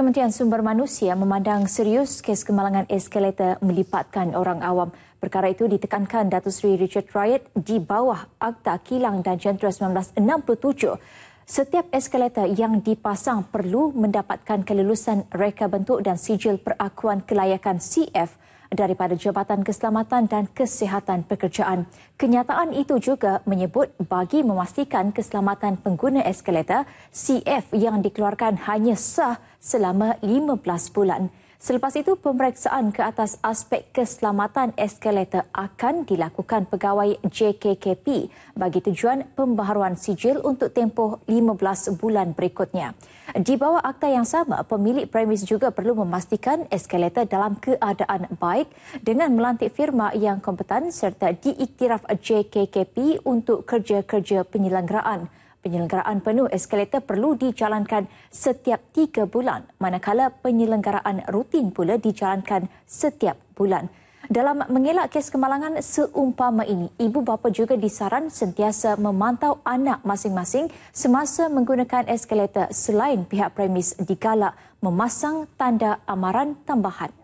Kementerian Sumber Manusia memandang serius kes kemalangan eskalator melipatkan orang awam. Perkara itu ditekankan Datuk Seri Richard Riot di bawah Akta Kilang dan Jentera 1967. Setiap eskalator yang dipasang perlu mendapatkan kelulusan reka bentuk dan sijil perakuan kelayakan CF daripada Jabatan Keselamatan dan Kesihatan Pekerjaan. Kenyataan itu juga menyebut bagi memastikan keselamatan pengguna eskalator, CF yang dikeluarkan hanya sah selama 15 bulan. Selepas itu, pemeriksaan ke atas aspek keselamatan eskalator akan dilakukan pegawai JKKP bagi tujuan pembaharuan sijil untuk tempoh 15 bulan berikutnya. Di bawah akta yang sama, pemilik premis juga perlu memastikan eskalator dalam keadaan baik dengan melantik firma yang kompeten serta diiktiraf JKKP untuk kerja-kerja penyelenggaraan Penyelenggaraan penuh eskalator perlu dijalankan setiap tiga bulan, manakala penyelenggaraan rutin pula dijalankan setiap bulan. Dalam mengelak kes kemalangan seumpama ini, ibu bapa juga disaran sentiasa memantau anak masing-masing semasa menggunakan eskalator selain pihak premis dikala memasang tanda amaran tambahan.